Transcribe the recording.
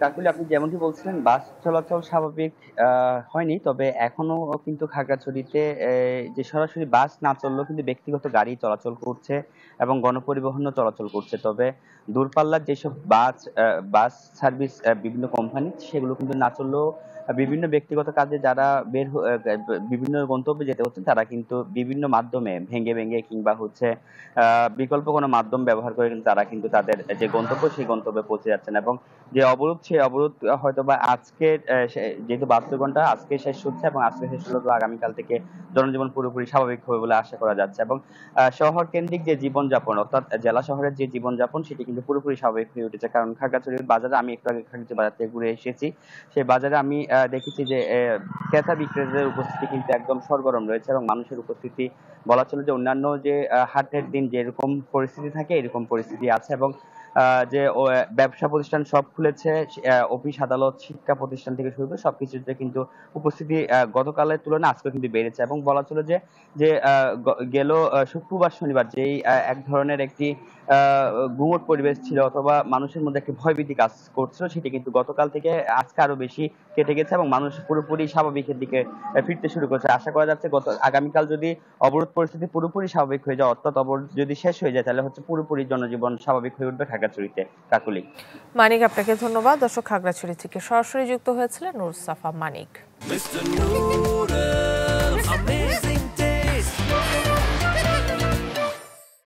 কাকুল আপনি যেমনটি বলছিলেন বাস চলাচল স্বাভাবিক হয়নি তবে এখনো কিন্তু খাগড়াছড়িতে যে সরাসরি বাস না চললেও কিন্তু ব্যক্তিগত গাড়ি চলাচল করছে এবং গণপরিবহনও চলাচল করছে তবে দূরপাল্লার যেসব বাস বাস সার্ভিস বিভিন্ন কোম্পানি সেগুলো কিন্তু না চললেও বিভিন্ন ব্যক্তিগত কাজে যারা বের বিভিন্ন গন্তব্যে যেতে হচ্ছে তারা কিন্তু বিভিন্ন মাধ্যমে ভেঙে ভেঙে কিংবা হচ্ছে বিকল্প কোনো মাধ্যম ব্যবহার করে কিন্তু তারা কিন্তু তাদের যে গন্তব্য সেই গন্তব্যে পৌঁছে যাচ্ছেন এবং যে অবরোধ সেই অবরোধ হয়তো বা আজকে যেহেতু বাহাত্তর ঘন্টা আজকে শেষ হচ্ছে এবং আজকে শেষ হলে তো আগামীকাল থেকে জনজীবন পুরোপুরি স্বাভাবিক হবে বলে আশা করা যাচ্ছে এবং শহর কেন্দ্রিক যে জীবনযাপন অর্থাৎ জেলা শহরের যে জীবনযাপন সেটি কিন্তু পুরোপুরি স্বাভাবিক হয়ে উঠেছে কারণ খাগড়াছড়ির বাজারে আমি একটু আগে খাগড়াছড়ি বাজার থেকে ঘুরে এসেছি সেই বাজারে আমি দেখেছি যে ক্রেতা বিক্রেতাদের উপস্থিতি কিন্তু একদম সরগরম রয়েছে এবং মানুষের উপস্থিতি বলা চলে যে অন্যান্য যে হাটের দিন যেরকম পরিস্থিতি থাকে এরকম পরিস্থিতি আছে এবং যে ব্যবসা প্রতিষ্ঠান সব খুলেছে অফিস আদালত শিক্ষা প্রতিষ্ঠান থেকে শুরু করে সবকিছুতে কিন্তু উপস্থিতি গতকালের তুলনায় আজকে কিন্তু বেড়েছে এবং বলা ছিল যে যে গেল শুক্রবার শনিবার যেই এক ধরনের একটি গুমট পরিবেশ ছিল অথবা মানুষের মধ্যে একটি ভয়ভীতি কাজ করছিল সেটি কিন্তু গতকাল থেকে আজকে আরো বেশি কেটে গেছে এবং মানুষ পুরোপুরি স্বাভাবিকের দিকে ফিরতে শুরু করেছে আশা করা যাচ্ছে গত আগামীকাল যদি অবরোধ পরিস্থিতি পুরোপুরি স্বাভাবিক হয়ে যায় অর্থাৎ অবরোধ যদি শেষ হয়ে যায় তাহলে হচ্ছে পুরোপুরি জনজীবন স্বাভাবিক হয়ে উঠবে ঢাকা খাগড়াছড়িতে কাকুলি মানিক আপনাকে ধন্যবাদ দর্শক খাগড়াছড়ি থেকে সরাসরি যুক্ত হয়েছিলেন নুরসাফা মানিক